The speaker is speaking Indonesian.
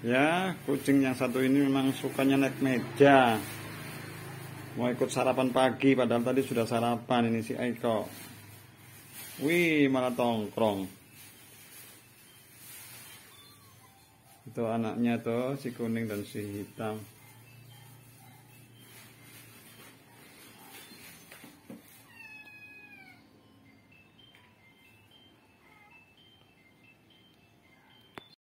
ya kucing yang satu ini memang sukanya naik meja mau ikut sarapan pagi padahal tadi sudah sarapan ini si Aiko wih malah tongkrong itu anaknya tuh si kuning dan si hitam